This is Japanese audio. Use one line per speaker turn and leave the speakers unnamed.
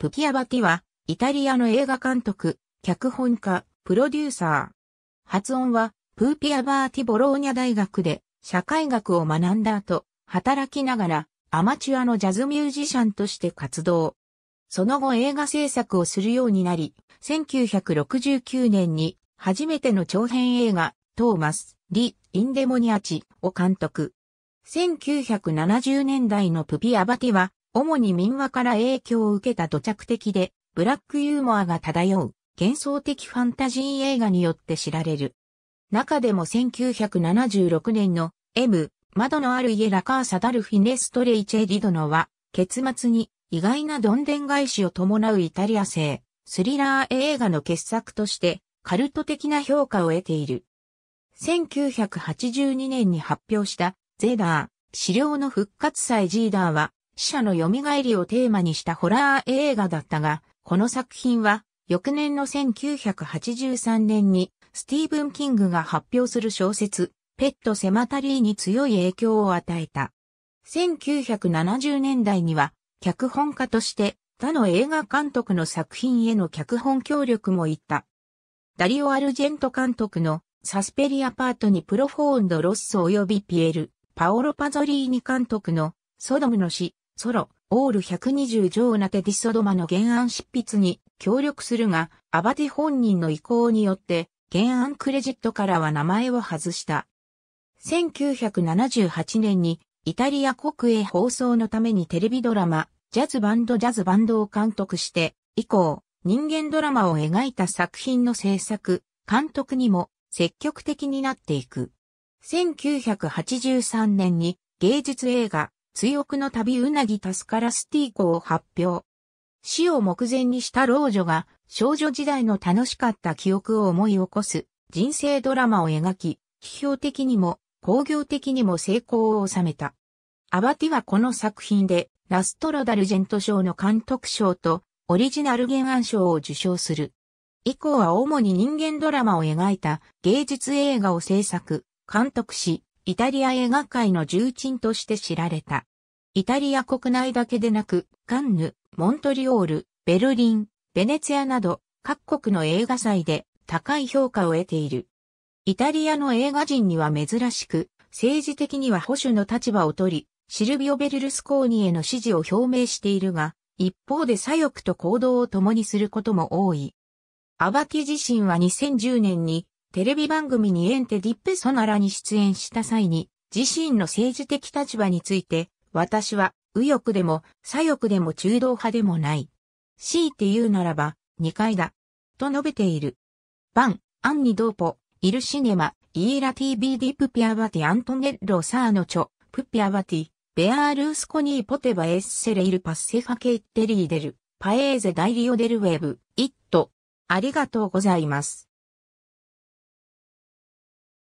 プピアバティは、イタリアの映画監督、脚本家、プロデューサー。発音は、プーピアバーティボローニャ大学で、社会学を学んだ後、働きながら、アマチュアのジャズミュージシャンとして活動。その後映画制作をするようになり、1969年に、初めての長編映画、トーマス、リ・インデモニアチを監督。1970年代のプピアバティは、主に民話から影響を受けた土着的で、ブラックユーモアが漂う幻想的ファンタジー映画によって知られる。中でも1976年の M、窓のある家ラカーサダルフィネストレイチェリドノは、結末に意外などんでん返しを伴うイタリア製、スリラー映画の傑作として、カルト的な評価を得ている。1982年に発表した、ゼダー、資料の復活祭ジーダーは、死者の蘇りをテーマにしたホラー映画だったが、この作品は、翌年の1983年に、スティーブン・キングが発表する小説、ペット・セマタリーに強い影響を与えた。1970年代には、脚本家として、他の映画監督の作品への脚本協力もいった。ダリオ・アルジェント監督のサスペリアパートにプロフォーンド・ロッソ及びピエル、パオロ・パゾリーニ監督のソドムの死、ソロ、オール120条なテディソドマの原案執筆に協力するが、アバティ本人の意向によって、原案クレジットからは名前を外した。1978年に、イタリア国営放送のためにテレビドラマ、ジャズバンドジャズバンドを監督して、以降、人間ドラマを描いた作品の制作、監督にも積極的になっていく。1983年に芸術映画、追憶の旅うなぎタスカラスティーコを発表。死を目前にした老女が少女時代の楽しかった記憶を思い起こす人生ドラマを描き、批評的にも工業的にも成功を収めた。アバティはこの作品でラストロダルジェント賞の監督賞とオリジナル原案賞を受賞する。以降は主に人間ドラマを描いた芸術映画を制作、監督し、イタリア映画界の重鎮として知られた。イタリア国内だけでなく、カンヌ、モントリオール、ベルリン、ベネツィアなど各国の映画祭で高い評価を得ている。イタリアの映画人には珍しく、政治的には保守の立場を取り、シルビオ・ベルルスコーニへの支持を表明しているが、一方で左翼と行動を共にすることも多い。アバティ自身は2010年にテレビ番組にエンテディッペソナラに出演した際に自身の政治的立場について私は右翼でも左翼でも中道派でもない。強いて言うならば、二階だ。と述べている。バン、アンニドーポ、イルシネマ、イーラ TV ディプピアバティアントネッロサーノチョ、プピアバティ、ベアールースコニーポテバエッセレイルパッセファケイッテリーデル、パエーゼダイリオデルウェブ、イット。ありがとうございます。